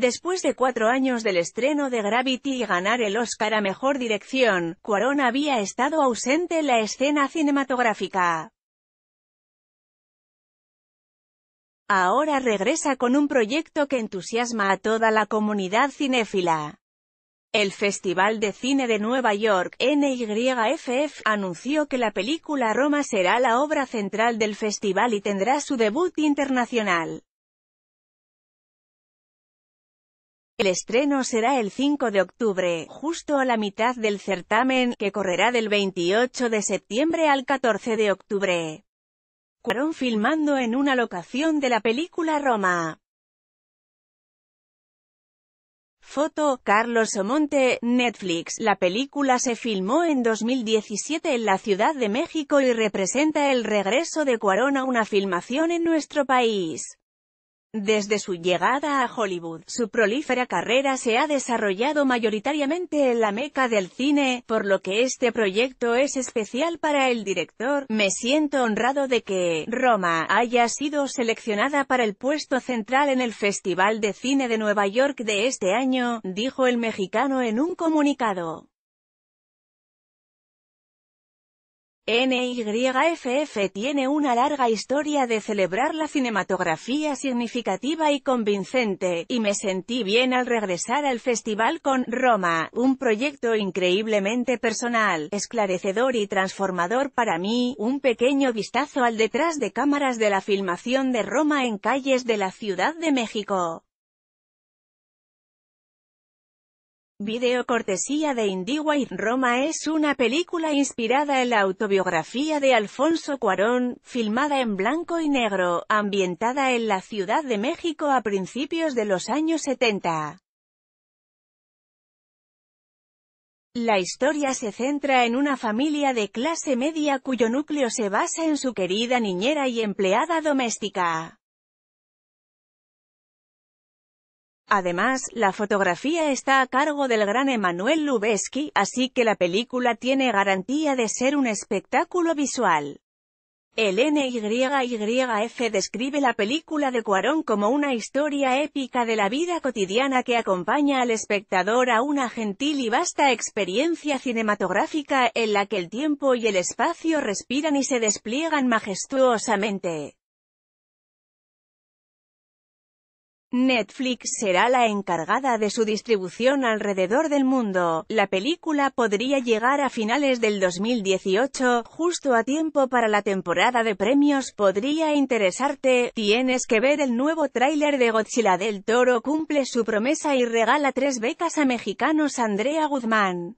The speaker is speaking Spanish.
Después de cuatro años del estreno de Gravity y ganar el Oscar a Mejor Dirección, Cuarón había estado ausente en la escena cinematográfica. Ahora regresa con un proyecto que entusiasma a toda la comunidad cinéfila. El Festival de Cine de Nueva York, NYFF, anunció que la película Roma será la obra central del festival y tendrá su debut internacional. El estreno será el 5 de octubre, justo a la mitad del certamen, que correrá del 28 de septiembre al 14 de octubre. Cuarón filmando en una locación de la película Roma. Foto, Carlos Somonte, Netflix. La película se filmó en 2017 en la Ciudad de México y representa el regreso de Cuarón a una filmación en nuestro país. Desde su llegada a Hollywood, su prolífera carrera se ha desarrollado mayoritariamente en la meca del cine, por lo que este proyecto es especial para el director. Me siento honrado de que Roma haya sido seleccionada para el puesto central en el Festival de Cine de Nueva York de este año, dijo el mexicano en un comunicado. NYFF tiene una larga historia de celebrar la cinematografía significativa y convincente, y me sentí bien al regresar al festival con Roma, un proyecto increíblemente personal, esclarecedor y transformador para mí, un pequeño vistazo al detrás de cámaras de la filmación de Roma en calles de la Ciudad de México. Video cortesía de y Roma es una película inspirada en la autobiografía de Alfonso Cuarón, filmada en blanco y negro, ambientada en la Ciudad de México a principios de los años 70. La historia se centra en una familia de clase media cuyo núcleo se basa en su querida niñera y empleada doméstica. Además, la fotografía está a cargo del gran Emanuel Lubezki, así que la película tiene garantía de ser un espectáculo visual. El NYYF describe la película de Cuarón como una historia épica de la vida cotidiana que acompaña al espectador a una gentil y vasta experiencia cinematográfica en la que el tiempo y el espacio respiran y se despliegan majestuosamente. Netflix será la encargada de su distribución alrededor del mundo. La película podría llegar a finales del 2018, justo a tiempo para la temporada de premios. Podría interesarte, tienes que ver el nuevo tráiler de Godzilla del Toro cumple su promesa y regala tres becas a mexicanos Andrea Guzmán.